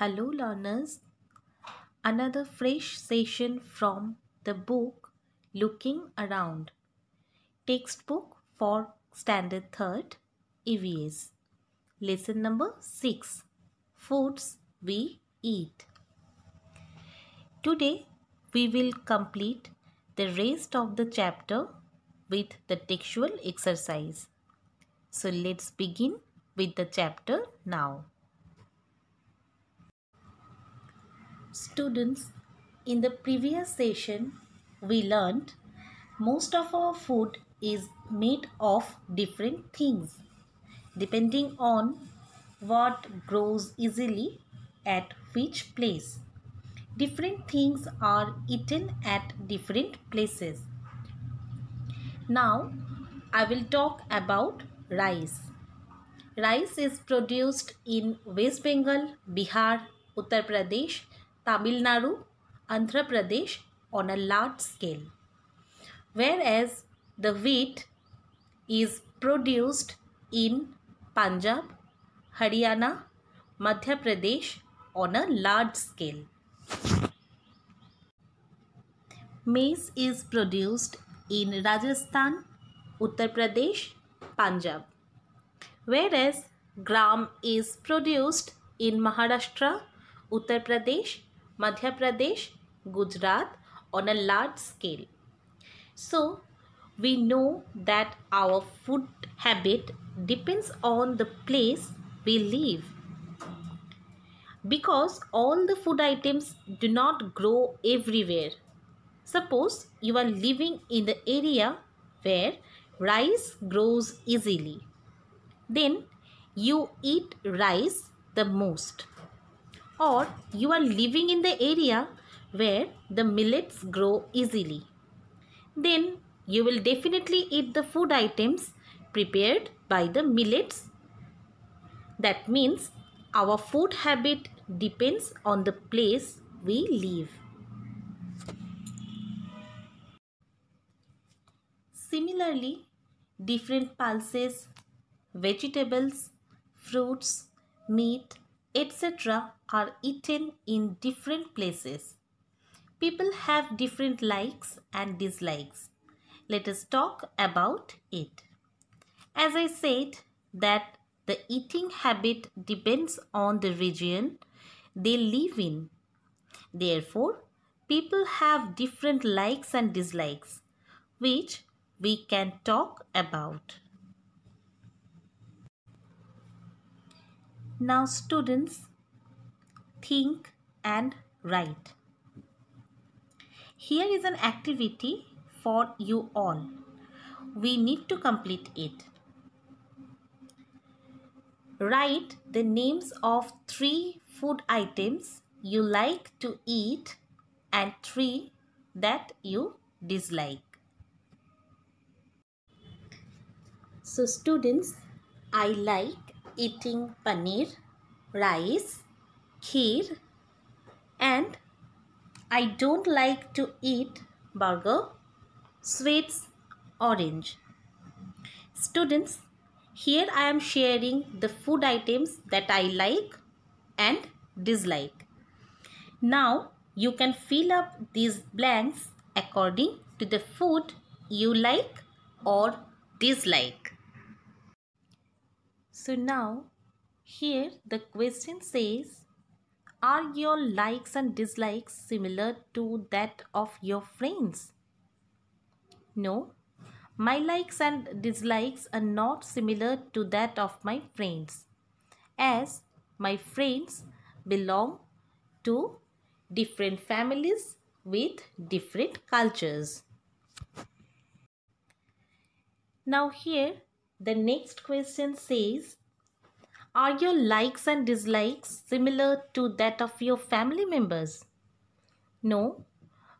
Hello learners, another fresh session from the book Looking Around, textbook for standard 3rd EVS. Lesson number 6, Foods We Eat. Today we will complete the rest of the chapter with the textual exercise. So let's begin with the chapter now. Students, in the previous session, we learned most of our food is made of different things depending on what grows easily at which place. Different things are eaten at different places. Now, I will talk about rice. Rice is produced in West Bengal, Bihar, Uttar Pradesh Tamil Nadu, Andhra Pradesh on a large scale. Whereas the wheat is produced in Punjab, Haryana, Madhya Pradesh on a large scale. Maize is produced in Rajasthan, Uttar Pradesh, Punjab. Whereas gram is produced in Maharashtra, Uttar Pradesh, Madhya Pradesh, Gujarat on a large scale. So, we know that our food habit depends on the place we live because all the food items do not grow everywhere. Suppose you are living in the area where rice grows easily. Then you eat rice the most or you are living in the area where the millets grow easily. Then you will definitely eat the food items prepared by the millets. That means our food habit depends on the place we live. Similarly, different pulses, vegetables, fruits, meat etc. are eaten in different places. People have different likes and dislikes. Let us talk about it. As I said that the eating habit depends on the region they live in. Therefore, people have different likes and dislikes which we can talk about. Now students, think and write. Here is an activity for you all. We need to complete it. Write the names of three food items you like to eat and three that you dislike. So students, I like eating paneer, rice, kheer and I don't like to eat burger, sweets, orange. Students, here I am sharing the food items that I like and dislike. Now you can fill up these blanks according to the food you like or dislike. So now here the question says are your likes and dislikes similar to that of your friends? No, my likes and dislikes are not similar to that of my friends as my friends belong to different families with different cultures. Now here the next question says, are your likes and dislikes similar to that of your family members? No,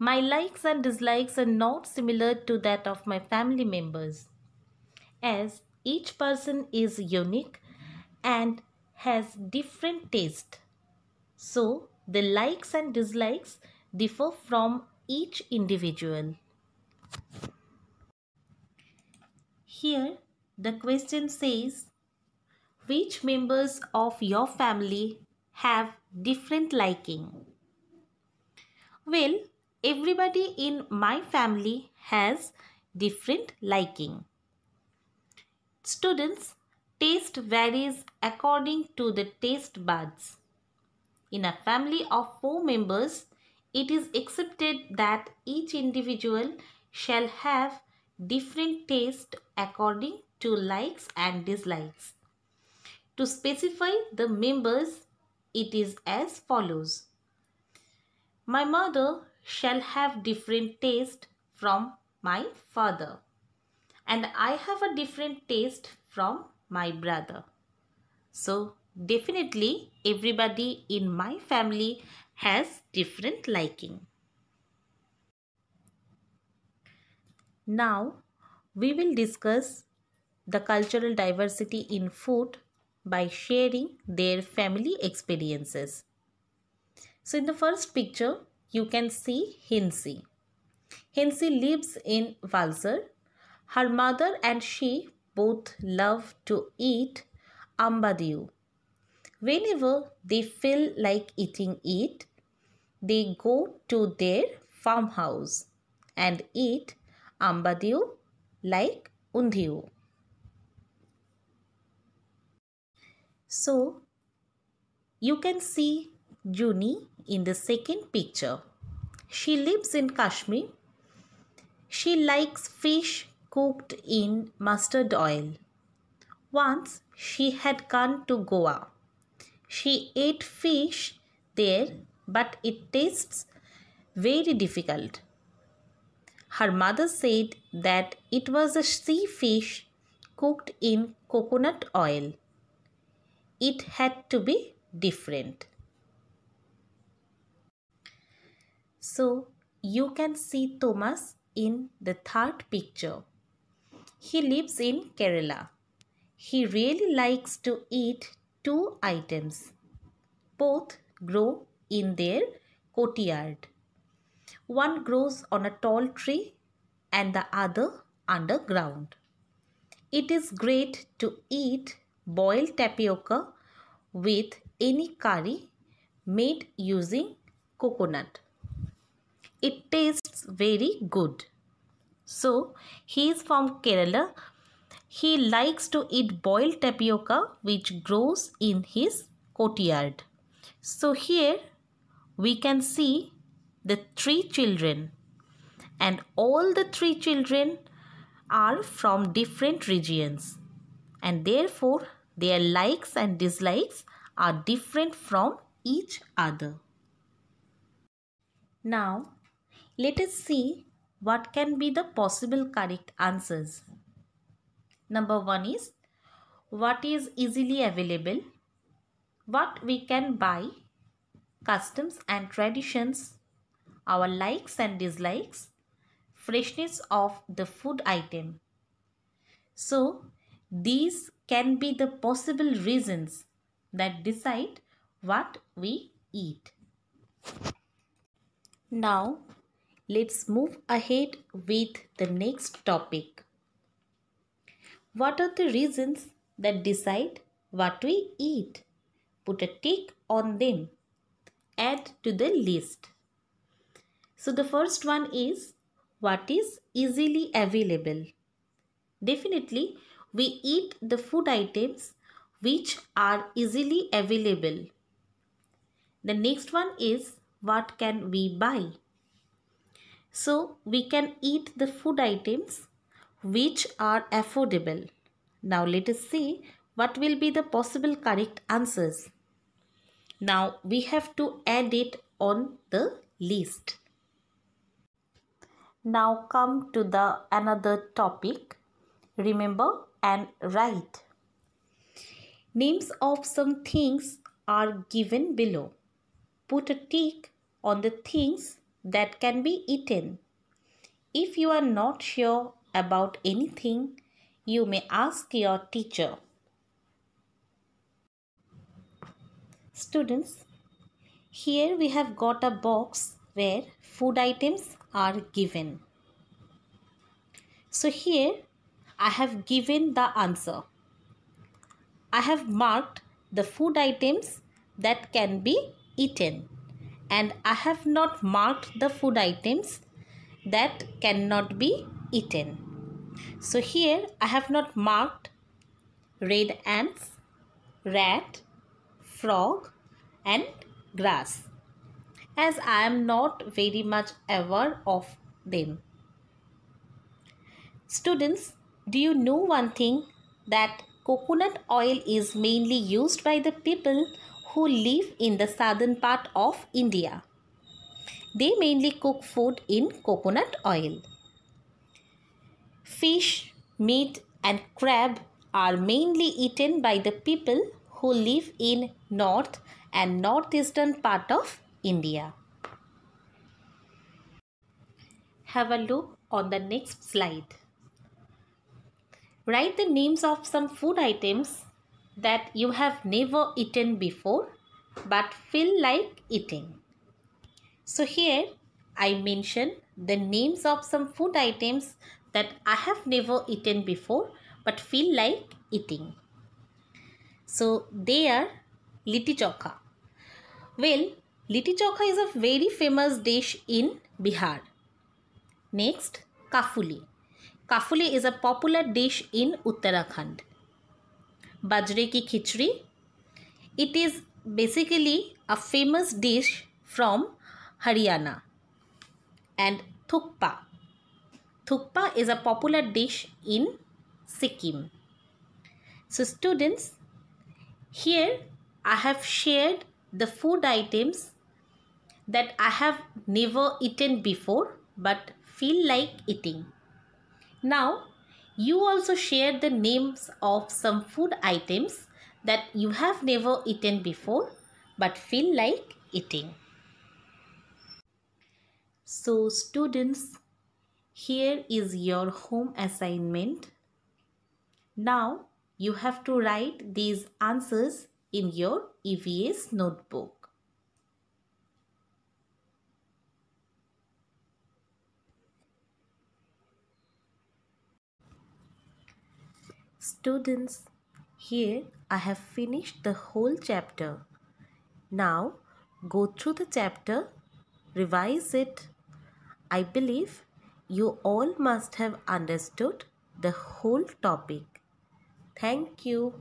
my likes and dislikes are not similar to that of my family members. As each person is unique and has different taste. So, the likes and dislikes differ from each individual. Here, the question says, which members of your family have different liking? Well, everybody in my family has different liking. Students, taste varies according to the taste buds. In a family of four members, it is accepted that each individual shall have different taste according to likes and dislikes. To specify the members, it is as follows. My mother shall have different taste from my father and I have a different taste from my brother. So definitely everybody in my family has different liking. Now we will discuss the cultural diversity in food by sharing their family experiences. So in the first picture, you can see Hinsi. Hinsi lives in Valsar. Her mother and she both love to eat ambadiu. Whenever they feel like eating it, they go to their farmhouse and eat ambadiu like undiu. So, you can see Juni in the second picture. She lives in Kashmir. She likes fish cooked in mustard oil. Once she had gone to Goa. She ate fish there but it tastes very difficult. Her mother said that it was a sea fish cooked in coconut oil it had to be different. So you can see Thomas in the third picture. He lives in Kerala. He really likes to eat two items. Both grow in their courtyard. One grows on a tall tree and the other underground. It is great to eat boiled tapioca with any curry made using coconut. It tastes very good. So, he is from Kerala. He likes to eat boiled tapioca which grows in his courtyard. So, here we can see the three children and all the three children are from different regions and therefore their likes and dislikes are different from each other. Now, let us see what can be the possible correct answers. Number one is what is easily available, what we can buy, customs and traditions, our likes and dislikes, freshness of the food item. So, these can be the possible reasons that decide what we eat. Now, let's move ahead with the next topic. What are the reasons that decide what we eat? Put a tick on them. Add to the list. So the first one is what is easily available. Definitely we eat the food items which are easily available. The next one is what can we buy? So we can eat the food items which are affordable. Now let us see what will be the possible correct answers. Now we have to add it on the list. Now come to the another topic. Remember and right. Names of some things are given below. Put a tick on the things that can be eaten. If you are not sure about anything, you may ask your teacher. Students, here we have got a box where food items are given. So here I have given the answer. I have marked the food items that can be eaten and I have not marked the food items that cannot be eaten. So here I have not marked red ants, rat, frog and grass as I am not very much aware of them. Students, do you know one thing? That coconut oil is mainly used by the people who live in the southern part of India. They mainly cook food in coconut oil. Fish, meat and crab are mainly eaten by the people who live in north and northeastern part of India. Have a look on the next slide. Write the names of some food items that you have never eaten before but feel like eating. So here I mention the names of some food items that I have never eaten before but feel like eating. So they are litti chokha. Well, litti chokha is a very famous dish in Bihar. Next, kafuli. Kafule is a popular dish in Uttarakhand. Bajre ki khichdi. It is basically a famous dish from Haryana. And thukpa. Thukpa is a popular dish in Sikkim. So students, here I have shared the food items that I have never eaten before but feel like eating. Now, you also share the names of some food items that you have never eaten before but feel like eating. So students, here is your home assignment. Now, you have to write these answers in your EVS notebook. Students, here I have finished the whole chapter. Now go through the chapter, revise it. I believe you all must have understood the whole topic. Thank you.